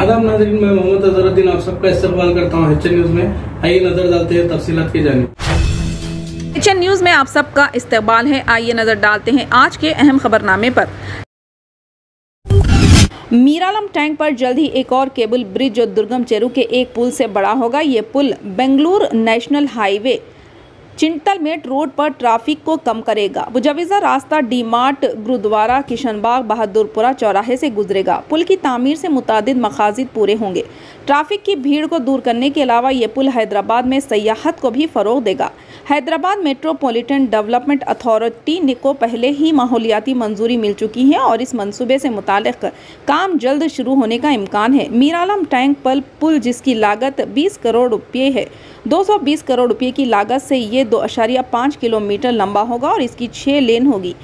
आदाब नाजरीन मैं मोहम्मद अजहरुद्दीन आप सबका इस्तेमाल करता हूँ एच न्यूज में आइए नजर डालते हैं तफसीत की जानी एच न्यूज में आप सबका इस्तेमाल है आइए नजर डालते हैं आज के अहम खबरनामे पर मीरालम टैंक पर जल्द ही एक और केबल ब्रिज जो दुर्गम चेरू के एक पुल से बड़ा होगा ये पुल Bengaluru national highway Chintalmet road पर ट्रैफिक को कम करेगा मुजविजा रास्ता डी मार्ट गुरुद्वारा किशनबाग बहादुरपुरा चौराहे से गुजरेगा पुल की तामीर से मुतद मकाजिद पूरे होंगे ट्रैफिक की भीड़ को दूर करने के अलावा ये पुल हैदराबाद में सयाहत को भी फ़रोग देगा हैदराबाद मेट्रोपॉलिटन डेवलपमेंट अथॉरिटी ने को पहले ही माहौलियाती मंजूरी मिल चुकी है और इस मंसूबे से मुतल काम जल्द शुरू होने का इम्कान है मीरालम टैंक पल पुल जिसकी लागत 20 करोड़ रुपये है 220 करोड़ रुपये की लागत से ये दो अशारिया पाँच किलोमीटर लंबा होगा और इसकी छः लेन होगी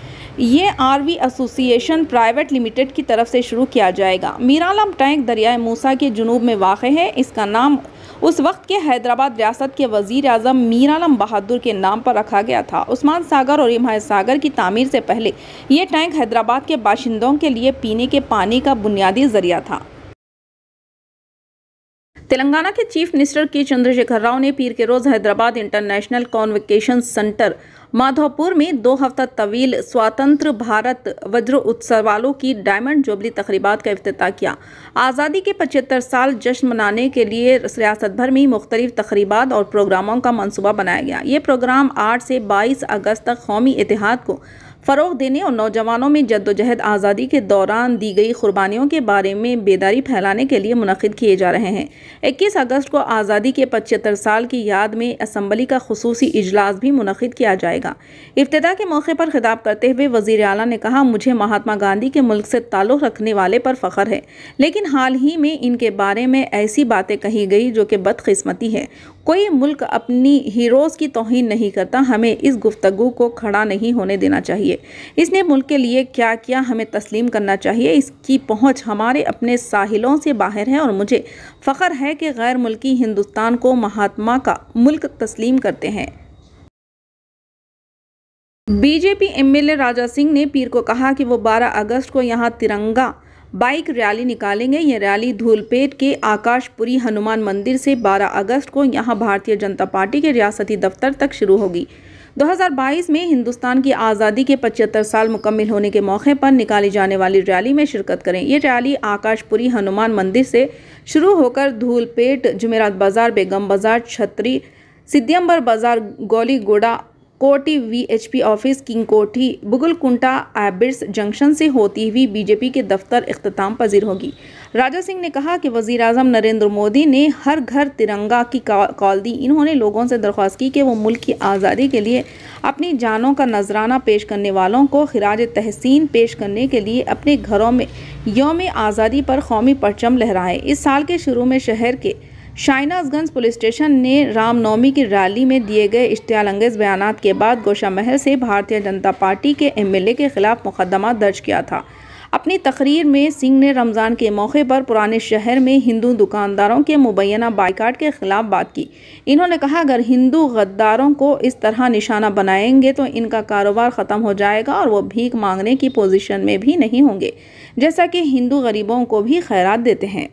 ये आरवी एसोसिएशन प्राइवेट लिमिटेड की तरफ से शुरू किया जाएगा मीरालम टैंक दरियाए मूसा के जुनूब में वाक़ वाक़ है इसका नाम उस वक्त के हैदराबाद रियासत के वजीर अजम मीर आलम बहादुर के नाम पर रखा गया था उस्मान सागर और इमाय सागर की तमीर से पहले ये टैंक हैदराबाद के बाशिंदों के लिए पीने के पानी का बुनियादी जरिया था तेलंगाना के चीफ मिनिस्टर के चंद्रशेखर राव ने पीर के रोज़ Hyderabad international convocation centre Madhopur में दो हफ्ता तवील स्वतंत्र भारत वज्र उत्सव वालों की डायमंड जुबली तकरीबा का अफ्ताह किया आज़ादी के पचहत्तर साल जश्न मनाने के लिए रियासत भर में मुख्तलिफ तकरीबा और प्रोग्रामों का मनसूबा बनाया गया ये प्रोग्राम आठ से बाईस अगस्त तक कौमी इतिहाद को फ़रोग देने और नौजवानों में जद्दोजहद आज़ादी के दौरान दी गई कुर्बानियों के बारे में बेदारी फैलाने के लिए मुनद किए जा रहे हैं इक्कीस अगस्त को आज़ादी के पचहत्तर साल की याद में असम्बली का खसूसी इजलास भी मुनद किया जाएगा इब्तः के मौके पर खिताब करते हुए वजीर अला ने कहा मुझे महात्मा गांधी के मुल्क से ताल्लुक़ रखने वाले पर फ़ख्र है लेकिन हाल ही में इनके बारे में ऐसी बातें कही गई जो कि बदकस्मती है कोई मुल्क अपनी हीरोज़ की तोहन नहीं करता हमें इस गुफ्तगु को खड़ा नहीं होने देना चाहिए चाहिए इसने मुल्क के लिए क्या किया हमें तस्लीम करना चाहिए इसकी पहुँच हमारे अपने साहिलों से बाहर है और मुझे फ़ख्र है कि गैर मुल्की हिंदुस्तान को महात्मा का मुल्क तस्लीम करते हैं बीजेपी एमएलए राजा सिंह ने पीर को कहा कि वो 12 अगस्त को यहाँ तिरंगा बाइक रैली निकालेंगे ये रैली धूलपेट के आकाशपुरी हनुमान मंदिर से 12 अगस्त को यहाँ भारतीय जनता पार्टी के रियासती दफ्तर तक शुरू होगी 2022 में हिंदुस्तान की आज़ादी के 75 साल मुकम्मल होने के मौके पर निकाली जाने वाली रैली में शिरकत करें ये रैली आकाशपुरी हनुमान मंदिर से शुरू होकर धूलपेट जुमेरात बाज़ार बेगम बाज़ार छतरी सिद्यम्बर बाज़ार गोली गोड़ा कोटी वीएचपी ऑफिस किंग कोठी बुगुलकुंटा एबिर्स जंक्शन से होती हुई बीजेपी के दफ्तर अख्ताम पजीर होगी राजा सिंह ने कहा कि वजीर अजम नरेंद्र मोदी ने हर घर तिरंगा की कॉल दी इन्होंने लोगों से दरख्वास्त की कि वो मुल्क की आज़ादी के लिए अपनी जानों का नजराना पेश करने वालों को खराज तहसीन पेश करने के लिए अपने घरों में योम आज़ादी पर कौमी परचम लहराएं इस साल के शुरू में शहर के शाइनाजगंज पुलिस स्टेशन ने रामनवमी की रैली में दिए गए इश्तियालंगेज बयान के बाद गोशा महल से भारतीय जनता पार्टी के एमएलए के खिलाफ मुकदमा दर्ज किया था अपनी तकरीर में सिंह ने रमज़ान के मौके पर पुराने शहर में हिंदू दुकानदारों के मुबैना बाइकाट के खिलाफ बात की इन्होंने कहा अगर हिंदू गद्दारों को इस तरह निशाना बनाएंगे तो इनका कारोबार ख़त्म हो जाएगा और वो भीख मांगने की पोजीशन में भी नहीं होंगे जैसा कि हिंदू गरीबों को भी खैरात देते हैं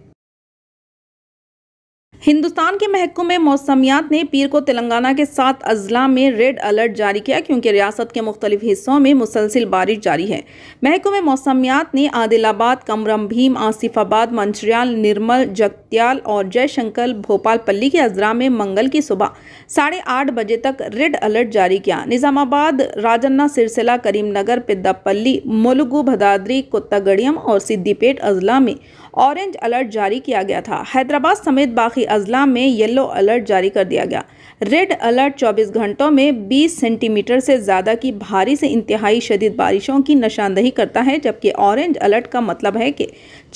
हिंदुस्तान के महकुमे मौसमियात ने पीर को तेलंगाना के सात अजला में रेड अलर्ट जारी किया क्योंकि रियासत के मुख्तलिफ हिस्सों में मुसलसिल बारिश जारी है महकमे मौसमियात ने आदिलाबाद कमरम भीम आसिफाबाद मंचरियाल निर्मल जगत्याल और जयशंकर भोपालपल्ली के अजरा में मंगल की सुबह साढ़े आठ बजे तक रेड अलर्ट जारी किया निज़ामाबाद राजन्ना सिरसिला करीमनगर पिद्दापल्ली मुलगु भदादरी कोत्तागढ़ियम और सिद्दीपेट अजला में ऑरेंज अलर्ट जारी किया गया था हैदराबाद समेत बाकी अजला में येलो अलर्ट जारी कर दिया गया रेड अलर्ट 24 घंटों में 20 सेंटीमीटर से ज़्यादा की भारी से इंतहाई शदीद बारिशों की निशानदही करता है जबकि ऑरेंज अलर्ट का मतलब है कि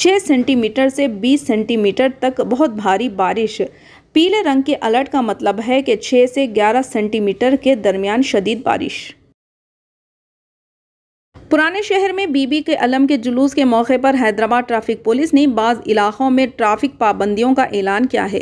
6 सेंटीमीटर से 20 सेंटीमीटर तक बहुत भारी बारिश पीले रंग के अलर्ट का मतलब है कि 6 से 11 सेंटीमीटर के दरमियान शदीद बारिश पुराने शहर में बीबी के अलम के जुलूस के मौके पर हैदराबाद ट्रैफिक पुलिस ने बाज़ इलाकों में ट्रैफिक पाबंदियों का ऐलान किया है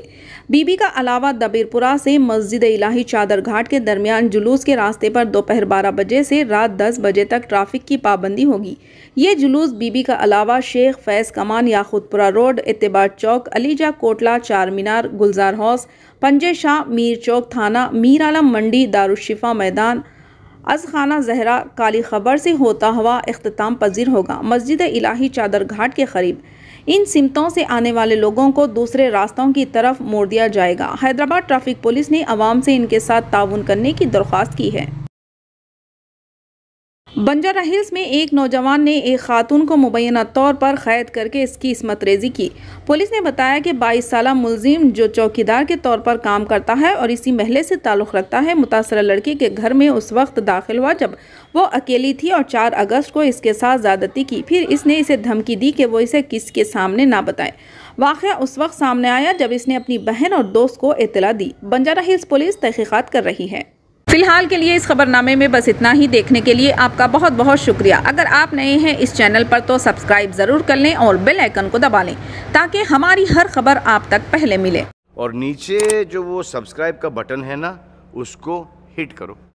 बीबी का अलावा दबीरपुरा से मस्जिद इलाही चादर घाट के दरमियान जुलूस के रास्ते पर दोपहर बारह बजे से रात दस बजे तक ट्रैफिक की पाबंदी होगी ये जुलूस बीबी का अलावा शेख फैज़ कमान याखुदपुरा रोड इतबार चौक अलीजा कोटला चार मीनार गुलजार हौस पंजे शाह मीर चौक थाना मीर आलम मंडी दारुशिफा मैदान अजखाना जहरा काली खबर से होता हुआ अख्ताम पजीर होगा मस्जिद इलाही चादर घाट के करीब इन सिमतों से आने वाले लोगों को दूसरे रास्तों की तरफ मोड़ दिया जाएगा हैदराबाद ट्रैफिक पुलिस ने आवाम से इनके साथ ताउन करने की दरख्वास्त की है बंजारा हिल्स में एक नौजवान ने एक खातून को मुबैना तौर पर कैद करके इसकी इसमत रेजी की पुलिस ने बताया कि 22 साल मुलजिम जो चौकीदार के तौर पर काम करता है और इसी महले से ताल्लुक़ रखता है मुतासर लड़की के घर में उस वक्त दाखिल हुआ जब वो अकेली थी और 4 अगस्त को इसके साथ ज़्यादती की फिर इसने इसे धमकी दी कि वो इसे किस के सामने ना बताए वाक़ उस वक्त सामने आया जब इसने अपनी बहन और दोस्त को इतला दी बंजारा हिल्स पुलिस तहकीक़ात कर रही है फिलहाल के लिए इस खबरनामे में बस इतना ही देखने के लिए आपका बहुत बहुत शुक्रिया अगर आप नए हैं इस चैनल पर तो सब्सक्राइब ज़रूर कर लें और बेल आइकन को दबा लें ताकि हमारी हर खबर आप तक पहले मिले और नीचे जो वो सब्सक्राइब का बटन है ना उसको हिट करो